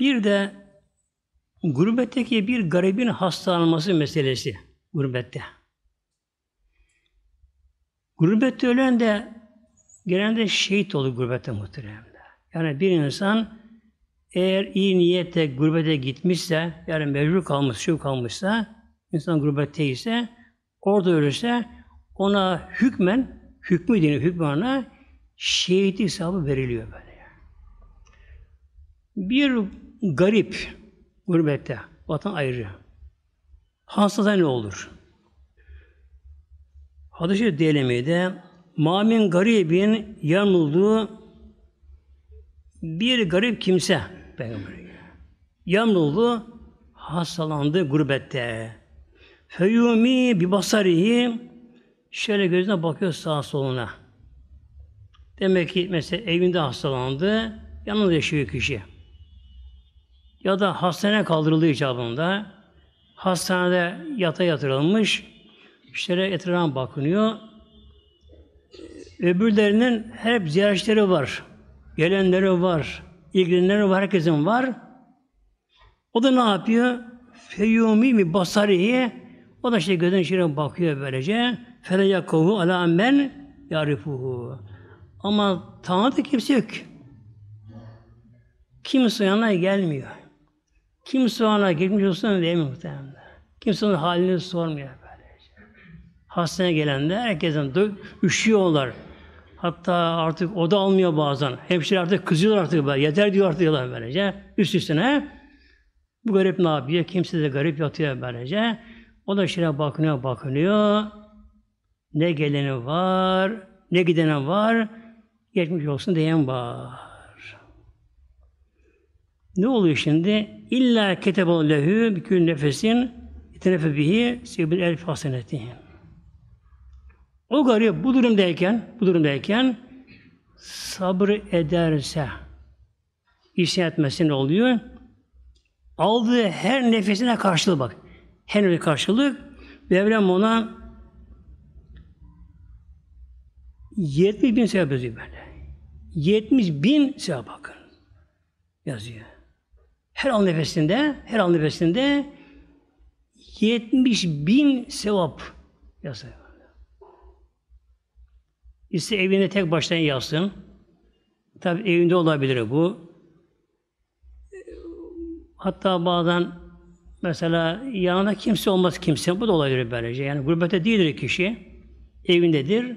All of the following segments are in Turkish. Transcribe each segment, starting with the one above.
Bir de gurbetteki bir garibin hastalanması meselesi gurbette. Gurbette ölen de genelde şehit olur gurbette muhteremde. Yani bir insan eğer iyi niyete gurbete gitmişse, yani mecbur kalmış, şu kalmışsa, insan gurbette ise, orada ölürse ona hükmen, hükmü dini hükmana şehit hesabı veriliyor böyle. Bir Garip, gurbette, vatan ayrı. Hastaza ne olur? Hadis-i Delemi'de mamin garibin yanıldığı bir garip kimse peygamber. Yanıldı, hastalandı gurbette. Feyumi bir basarihi şöyle gözüne bakıyor sağ soluna. Demek ki mesela evinde hastalandı, yanında yaşıyor kişi ya da hastaneye kaldırıldığı icabında hastanede yata yatırılmış işlere etrafa bakınıyor. Öbürlerinin hep ziyaretçileri var. Gelenleri var. ilgilenenleri var. Herkesin var. O da ne yapıyor? Feyyumi mi basarihi o da işte gözün içine bakıyor böylece. Fele yakuhu ala men yarifuhu. Ama tanıdık kimse yok. Kimse yanına gelmiyor. Kimse ona gitmiş olsun demiyor muhtemelen. Kimse onun halini sormuyor böylece. Şey. Hastaneye gelenler herkesten de üşüyorlar. Hatta artık oda almıyor bazen. Hemşire artık kızıyor artık böyle. Yeter diyor artık yalan böylece. Şey. Üst üstüne. Bu garip ne yapıyor? Kimse de garip yatıyor böylece. Şey. O da şuna bakınıyor, bakınıyor. Ne geleni var, ne gideni var. Geçmiş olsun diyen var. Ne oluyor şimdi? İlla ketebon lehü bükül nefesin itenefe bihi sebil el haseneti. O garip bu durumdayken, bu durumdayken sabır ederse işin etmesi ne oluyor? Aldığı her nefesine karşılık bak. Her nefesine karşılık Mevlam ona 70 bin sevap yazıyor böyle. 70 bin sevap bakın. Yazıyor. Her an nefesinde, her an nefesinde 70 bin sevap yazıyor. İşte evinde tek baştan yazsın. Tabi evinde olabilir bu. Hatta bazen mesela yanında kimse olmaz kimse. Bu da olabilir böylece. Yani gurbette değildir kişi. Evindedir.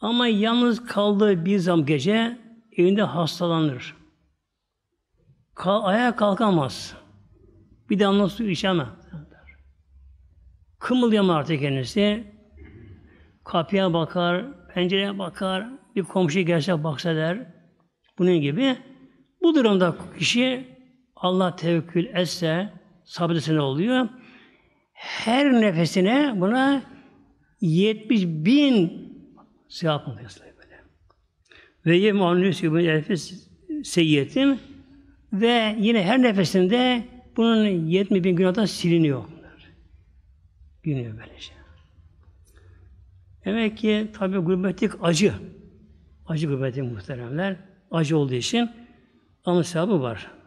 Ama yalnız kaldığı bir zam gece evinde hastalanır. Ka ayağa kalkamaz. Bir damla su içemez. Kımıldayamaz artık kendisi. Kapıya bakar, pencereye bakar, bir komşu gelse baksa der. Bunun gibi. Bu durumda kişi Allah tevekkül etse, sabredese oluyor? Her nefesine buna 70 bin sevap oluyor. Ve yemanü sübün elfes seyyetim ve yine her nefesinde bunun 70 bin günahdan siliniyor. Günüyor böylece. Demek ki tabi gurbetlik acı. Acı gurbetlik muhteremler. Acı olduğu için ama sevabı var.